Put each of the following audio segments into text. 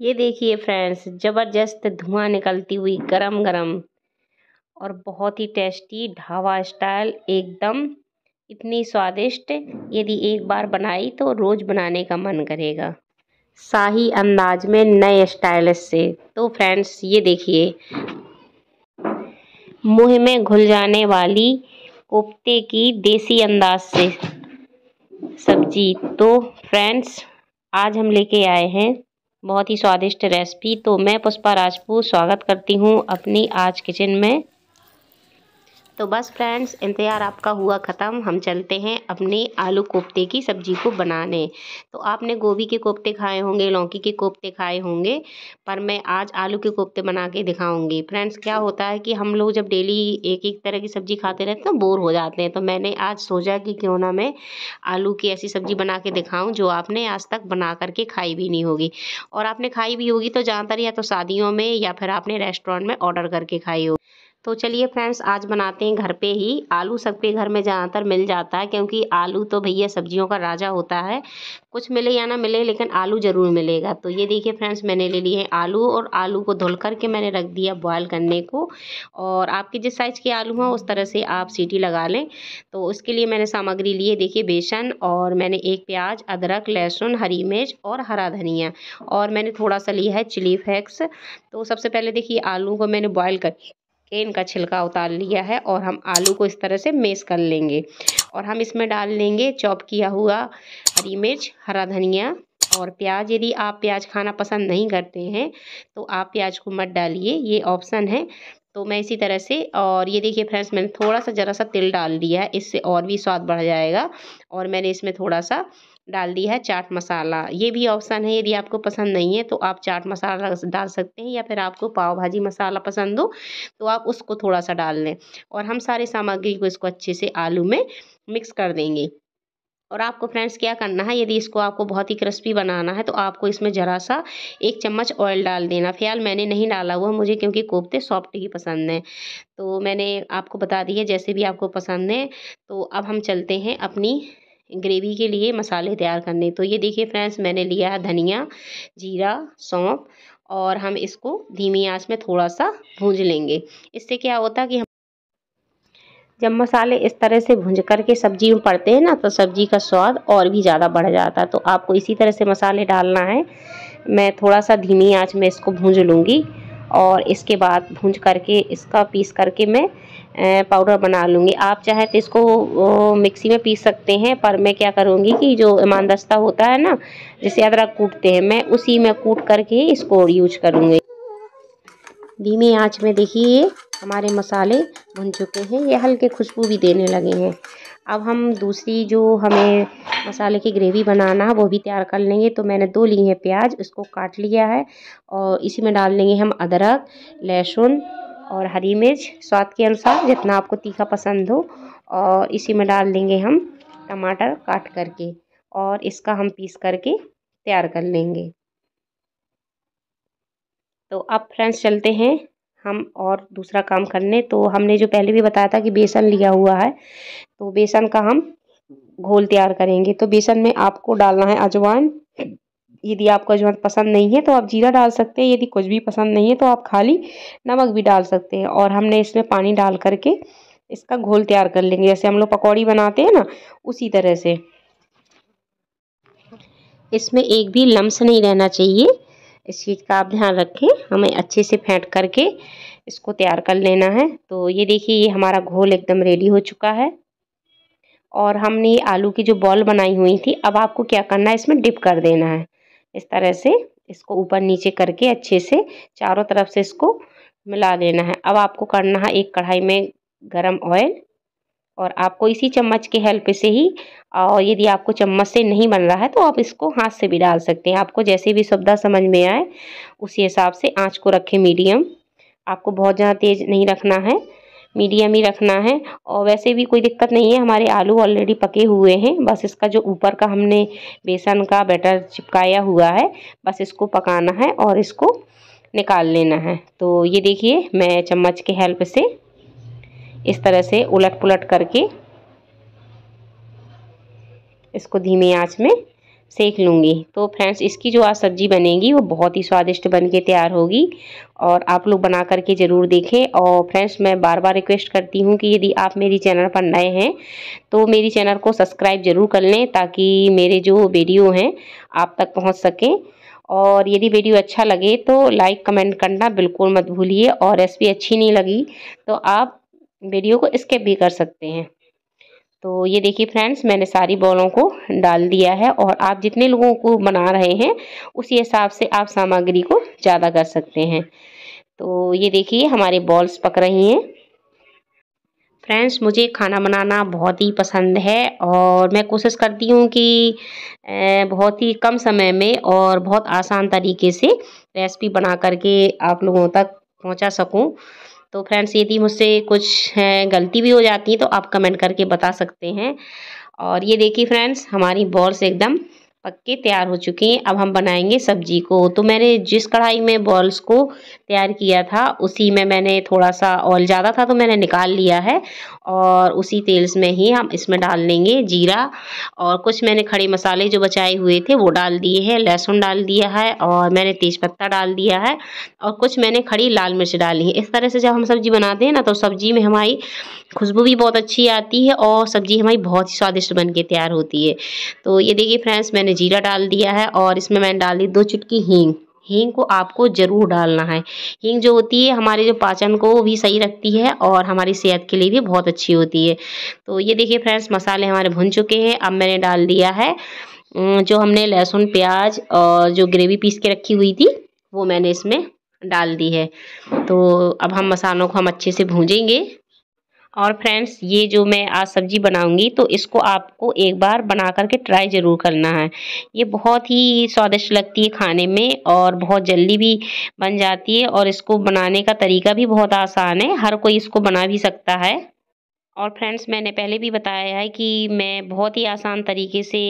ये देखिए फ्रेंड्स ज़बरदस्त धुआं निकलती हुई गरम गरम और बहुत ही टेस्टी ढाबा स्टाइल एकदम इतनी स्वादिष्ट यदि एक बार बनाई तो रोज़ बनाने का मन करेगा शाही अंदाज में नए स्टाइल से तो फ्रेंड्स ये देखिए मुंह में घुल जाने वाली कोफ्ते की देसी अंदाज से सब्जी तो फ्रेंड्स आज हम लेके आए हैं बहुत ही स्वादिष्ट रेसिपी तो मैं पुष्पा राजपूत स्वागत करती हूँ अपनी आज किचन में तो बस फ्रेंड्स इंतज़ार आपका हुआ ख़त्म हम चलते हैं अपने आलू कोफ्ते की सब्ज़ी को बनाने तो आपने गोभी के कोफ्ते खाए होंगे लौकी के कोफ्ते खाए होंगे पर मैं आज आलू के कोफ्ते बना के दिखाऊँगी फ्रेंड्स क्या होता है कि हम लोग जब डेली एक एक तरह की सब्ज़ी खाते रहते हैं तो बोर हो जाते हैं तो मैंने आज सोचा कि क्यों ना मैं आलू की ऐसी सब्ज़ी बना के दिखाऊँ जो आपने आज तक बना करके खाई भी नहीं होगी और आपने खाई भी होगी तो ज़्यादातर या तो शादियों में या फिर आपने रेस्टोरेंट में ऑर्डर करके खाई होगी तो चलिए फ्रेंड्स आज बनाते हैं घर पे ही आलू सबके घर में ज़्यादातर मिल जाता है क्योंकि आलू तो भैया सब्जियों का राजा होता है कुछ मिले या ना मिले लेकिन आलू ज़रूर मिलेगा तो ये देखिए फ्रेंड्स मैंने ले लिए हैं आलू और आलू को धुल करके मैंने रख दिया बॉयल करने को और आपके जिस साइज़ के आलू हों उस तरह से आप सीटी लगा लें तो उसके लिए मैंने सामग्री लिए देखिए बेसन और मैंने एक प्याज अदरक लहसुन हरी मिर्च और हरा धनिया और मैंने थोड़ा सा लिया है चिली फ्लेक्स तो सबसे पहले देखिए आलू को मैंने बॉयल कर केन का छिलका उतार लिया है और हम आलू को इस तरह से मेस कर लेंगे और हम इसमें डाल लेंगे चॉप किया हुआ हरी मिर्च हरा धनिया और प्याज यदि आप प्याज खाना पसंद नहीं करते हैं तो आप प्याज को मत डालिए ये ऑप्शन है तो मैं इसी तरह से और ये देखिए फ्रेंड्स मैंने थोड़ा सा ज़रा सा तिल डाल दिया है इससे और भी स्वाद बढ़ जाएगा और मैंने इसमें थोड़ा सा डाल दिया है चाट मसाला ये भी ऑप्शन है यदि आपको पसंद नहीं है तो आप चाट मसाला डाल सकते हैं या फिर आपको पाव भाजी मसाला पसंद हो तो आप उसको थोड़ा सा डाल लें और हम सारे सामग्री को इसको अच्छे से आलू में मिक्स कर देंगे और आपको फ्रेंड्स क्या करना है यदि इसको आपको बहुत ही क्रिस्पी बनाना है तो आपको इसमें ज़रा सा एक चम्मच ऑयल डाल देना फिलहाल मैंने नहीं डाला हुआ मुझे क्योंकि कोफ्ते सॉफ्ट ही पसंद हैं तो मैंने आपको बता दी है जैसे भी आपको पसंद है तो अब हम चलते हैं अपनी ग्रेवी के लिए मसाले तैयार करने तो ये देखिए फ्रेंड्स मैंने लिया है धनिया जीरा सौंफ और हम इसको धीमी आंच में थोड़ा सा भूंज लेंगे इससे क्या होता है कि हम जब मसाले इस तरह से भूंज करके सब्जी में पड़ते हैं ना तो सब्जी का स्वाद और भी ज़्यादा बढ़ जाता है तो आपको इसी तरह से मसाले डालना है मैं थोड़ा सा धीमी आँच में इसको भूंज लूँगी और इसके बाद भूंज करके इसका पीस करके मैं पाउडर बना लूँगी आप चाहे तो इसको मिक्सी में पीस सकते हैं पर मैं क्या करूँगी कि जो ईमानदस्ता होता है ना जैसे अदरक कूटते हैं मैं उसी में कूट करके इसको यूज करूँगी धीमी आँच में देखिए हमारे मसाले भुन चुके हैं ये हल्के खुशबू भी देने लगे हैं अब हम दूसरी जो हमें मसाले की ग्रेवी बनाना है वो भी तैयार कर लेंगे तो मैंने दो ली है प्याज उसको काट लिया है और इसी में डाल लेंगे हम अदरक लहसुन और हरी मिर्च स्वाद के अनुसार जितना आपको तीखा पसंद हो और इसी में डाल देंगे हम टमाटर काट करके और इसका हम पीस करके तैयार कर लेंगे तो अब फ्रेंड्स चलते हैं हम और दूसरा काम करने तो हमने जो पहले भी बताया था कि बेसन लिया हुआ है तो बेसन का हम घोल तैयार करेंगे तो बेसन में आपको डालना है अजवाइन यदि आपको अजवाइन पसंद नहीं है तो आप जीरा डाल सकते हैं यदि कुछ भी पसंद नहीं है तो आप खाली नमक भी डाल सकते हैं और हमने इसमें पानी डाल करके इसका घोल तैयार कर लेंगे जैसे हम लोग पकौड़ी बनाते हैं ना उसी तरह से इसमें एक भी लम्स नहीं रहना चाहिए इस चीज़ का आप ध्यान रखें हमें अच्छे से फेंट करके इसको तैयार कर लेना है तो ये देखिए ये हमारा घोल एकदम रेडी हो चुका है और हमने आलू की जो बॉल बनाई हुई थी अब आपको क्या करना है इसमें डिप कर देना है इस तरह से इसको ऊपर नीचे करके अच्छे से चारों तरफ से इसको मिला लेना है अब आपको करना है एक कढ़ाई में गरम ऑयल और आपको इसी चम्मच के हेल्प से ही और यदि आपको चम्मच से नहीं बन रहा है तो आप इसको हाथ से भी डाल सकते हैं आपको जैसे भी सुविधा समझ में आए उसी हिसाब से आँच को रखें मीडियम आपको बहुत ज़्यादा तेज़ नहीं रखना है मीडियम ही रखना है और वैसे भी कोई दिक्कत नहीं है हमारे आलू ऑलरेडी पके हुए हैं बस इसका जो ऊपर का हमने बेसन का बैटर चिपकाया हुआ है बस इसको पकाना है और इसको निकाल लेना है तो ये देखिए मैं चम्मच के हेल्प से इस तरह से उलट पुलट करके इसको धीमी आंच में सेक लूँगी तो फ्रेंड्स इसकी जो आज सब्ज़ी बनेगी वो बहुत ही स्वादिष्ट बन के तैयार होगी और आप लोग बना करके ज़रूर देखें और फ्रेंड्स मैं बार बार रिक्वेस्ट करती हूँ कि यदि आप मेरी चैनल पर नए हैं तो मेरी चैनल को सब्सक्राइब ज़रूर कर लें ताकि मेरे जो वीडियो हैं आप तक पहुँच सकें और यदि वीडियो अच्छा लगे तो लाइक कमेंट करना बिल्कुल मत भूलिए और रेसिपी अच्छी नहीं लगी तो आप वीडियो को स्किप भी कर सकते हैं तो ये देखिए फ्रेंड्स मैंने सारी बॉलों को डाल दिया है और आप जितने लोगों को बना रहे हैं उसी हिसाब से आप सामग्री को ज़्यादा कर सकते हैं तो ये देखिए हमारे बॉल्स पक रही हैं फ्रेंड्स मुझे खाना बनाना बहुत ही पसंद है और मैं कोशिश करती हूँ कि बहुत ही कम समय में और बहुत आसान तरीके से रेसिपी बना करके आप लोगों तक पहुँचा सकूँ तो फ्रेंड्स यदि मुझसे कुछ गलती भी हो जाती है तो आप कमेंट करके बता सकते हैं और ये देखिए फ्रेंड्स हमारी बॉल्स एकदम पक्के तैयार हो चुके हैं अब हम बनाएंगे सब्जी को तो मैंने जिस कढ़ाई में बॉल्स को तैयार किया था उसी में मैंने थोड़ा सा ऑयल ज़्यादा था तो मैंने निकाल लिया है और उसी तेल में ही हम इसमें डाल लेंगे जीरा और कुछ मैंने खड़े मसाले जो बचाए हुए थे वो डाल दिए हैं लहसुन डाल दिया है और मैंने तेज़पत्ता डाल दिया है और कुछ मैंने खड़ी लाल मिर्च डाली है इस तरह से जब हम सब्ज़ी बनाते हैं ना तो सब्ज़ी में हमारी खुशबू भी बहुत अच्छी आती है और सब्ज़ी हमारी बहुत ही स्वादिष्ट बन के तैयार होती है तो ये देखिए फ्रेंड्स मैंने जीरा डाल दिया है और इसमें मैंने डाली दो चुटकी हींग हींग को आपको ज़रूर डालना है हींग जो होती है हमारे जो पाचन को भी सही रखती है और हमारी सेहत के लिए भी बहुत अच्छी होती है तो ये देखिए फ्रेंड्स मसाले हमारे भुन चुके हैं अब मैंने डाल दिया है जो हमने लहसुन प्याज और जो ग्रेवी पीस के रखी हुई थी वो मैंने इसमें डाल दी है तो अब हम मसालों को हम अच्छे से भूजेंगे और फ्रेंड्स ये जो मैं आज सब्जी बनाऊंगी तो इसको आपको एक बार बना करके ट्राई ज़रूर करना है ये बहुत ही स्वादिष्ट लगती है खाने में और बहुत जल्दी भी बन जाती है और इसको बनाने का तरीका भी बहुत आसान है हर कोई इसको बना भी सकता है और फ्रेंड्स मैंने पहले भी बताया है कि मैं बहुत ही आसान तरीके से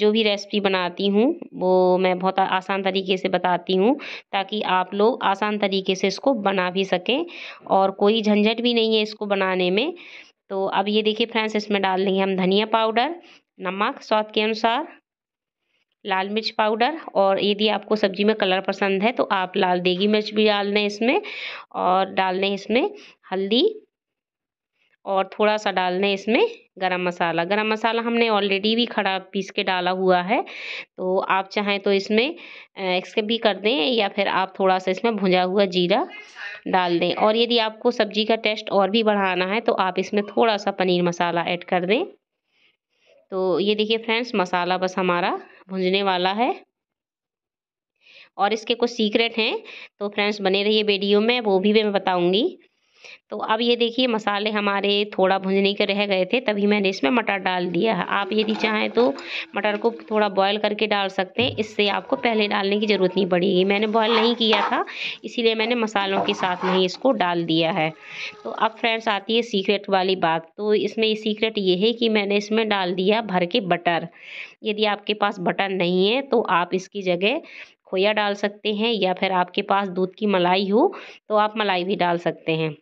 जो भी रेसिपी बनाती हूँ वो मैं बहुत आसान तरीके से बताती हूँ ताकि आप लोग आसान तरीके से इसको बना भी सकें और कोई झंझट भी नहीं है इसको बनाने में तो अब ये देखिए फ्रेंड्स इसमें डाल देंगे हम धनिया पाउडर नमक स्वाद के अनुसार लाल मिर्च पाउडर और यदि आपको सब्ज़ी में कलर पसंद है तो आप लाल देगी मिर्च भी डाल दें इसमें और डाल दें इसमें हल्दी और थोड़ा सा डालना है इसमें गरम मसाला गरम मसाला हमने ऑलरेडी भी खड़ा पीस के डाला हुआ है तो आप चाहें तो इसमें इसके भी कर दें या फिर आप थोड़ा सा इसमें भुंजा हुआ जीरा डाल दें और यदि आपको सब्जी का टेस्ट और भी बढ़ाना है तो आप इसमें थोड़ा सा पनीर मसाला ऐड कर दें तो ये देखिए फ्रेंड्स मसाला बस हमारा भुंजने वाला है और इसके कुछ सीक्रेट हैं तो फ्रेंड्स बने रहिए वीडियो में वो भी मैं बताऊँगी तो अब ये देखिए मसाले हमारे थोड़ा भुंजने के रह गए थे तभी मैंने इसमें मटर डाल दिया है आप यदि चाहें तो मटर को थोड़ा बॉयल करके डाल सकते हैं इससे आपको पहले डालने की ज़रूरत नहीं पड़ेगी मैंने बॉयल नहीं किया था इसीलिए मैंने मसालों के साथ में ही इसको डाल दिया है तो अब फ्रेंड्स आती है सीक्रेट वाली बात तो इसमें सीक्रेट ये है कि मैंने इसमें डाल दिया भर के बटर यदि आपके पास बटर नहीं है तो आप इसकी जगह खोया डाल सकते हैं या फिर आपके पास दूध की मलाई हो तो आप मलाई भी डाल सकते हैं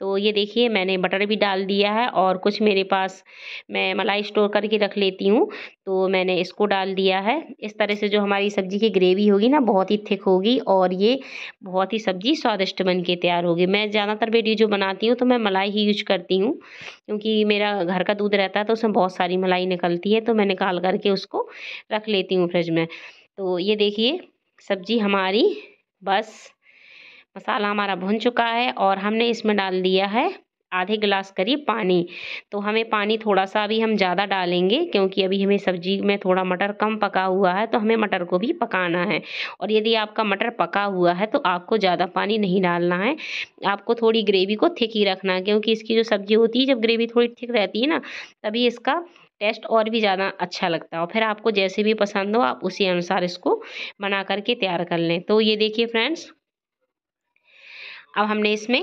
तो ये देखिए मैंने बटर भी डाल दिया है और कुछ मेरे पास मैं मलाई स्टोर करके रख लेती हूँ तो मैंने इसको डाल दिया है इस तरह से जो हमारी सब्ज़ी की ग्रेवी होगी ना बहुत ही थिक होगी और ये बहुत ही सब्ज़ी स्वादिष्ट बन के तैयार होगी मैं ज़्यादातर वीडियो जो बनाती हूँ तो मैं मलाई ही यूज करती हूँ क्योंकि मेरा घर का दूध रहता है तो उसमें बहुत सारी मलाई निकलती है तो मैं निकाल करके उसको रख लेती हूँ फ्रिज में तो ये देखिए सब्ज़ी हमारी बस मसाला हमारा भुन चुका है और हमने इसमें डाल दिया है आधे गिलास करीब पानी तो हमें पानी थोड़ा सा अभी हम ज़्यादा डालेंगे क्योंकि अभी हमें सब्जी में थोड़ा मटर कम पका हुआ है तो हमें मटर को भी पकाना है और यदि आपका मटर पका हुआ है तो आपको ज़्यादा पानी नहीं डालना है आपको थोड़ी ग्रेवी को थिक ही रखना है क्योंकि इसकी जो सब्ज़ी होती है जब ग्रेवी थोड़ी थिक रहती है ना तभी इसका टेस्ट और भी ज़्यादा अच्छा लगता है और फिर आपको जैसे भी पसंद हो आप उसी अनुसार इसको बना करके तैयार कर लें तो ये देखिए फ्रेंड्स अब हमने इसमें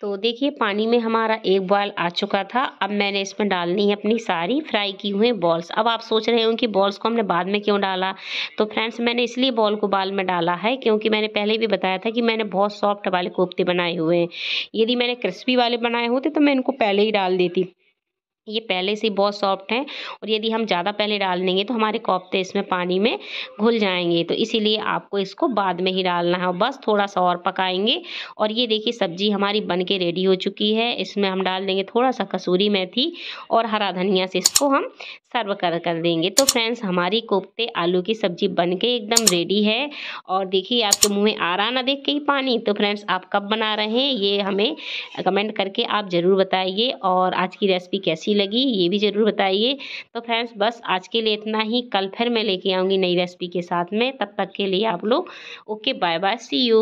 तो देखिए पानी में हमारा एक बॉल आ चुका था अब मैंने इसमें डालनी है अपनी सारी फ्राई की हुई बॉल्स अब आप सोच रहे हो कि बॉल्स को हमने बाद में क्यों डाला तो फ्रेंड्स मैंने इसलिए बॉल को बाल में डाला है क्योंकि मैंने पहले भी बताया था कि मैंने बहुत सॉफ्ट वाले कोफ्ते बनाए हुए हैं यदि मैंने क्रिस्पी वाले बनाए होते तो मैं इनको पहले ही डाल देती ये पहले से बहुत सॉफ्ट हैं और यदि हम ज़्यादा पहले डाल देंगे तो हमारे कोफ्ते इसमें पानी में घुल जाएंगे तो इसीलिए आपको इसको बाद में ही डालना है बस थोड़ा सा और पकाएंगे और ये देखिए सब्जी हमारी बन के रेडी हो चुकी है इसमें हम डाल देंगे थोड़ा सा कसूरी मेथी और हरा धनिया से इसको हम सर्व कर कर देंगे तो फ्रेंड्स हमारी कोफ्ते आलू की सब्जी बन के एकदम रेडी है और देखिए आपके मुँह में आ रहा ना देख के ही पानी तो फ्रेंड्स आप कब बना रहे हैं ये हमें कमेंट करके आप ज़रूर बताइए और आज की रेसिपी कैसी लगी ये भी ज़रूर बताइए तो फ्रेंड्स बस आज के लिए इतना ही कल फिर मैं लेके आऊँगी नई रेसिपी के साथ में तब तक के लिए आप लोग okay bye bye see you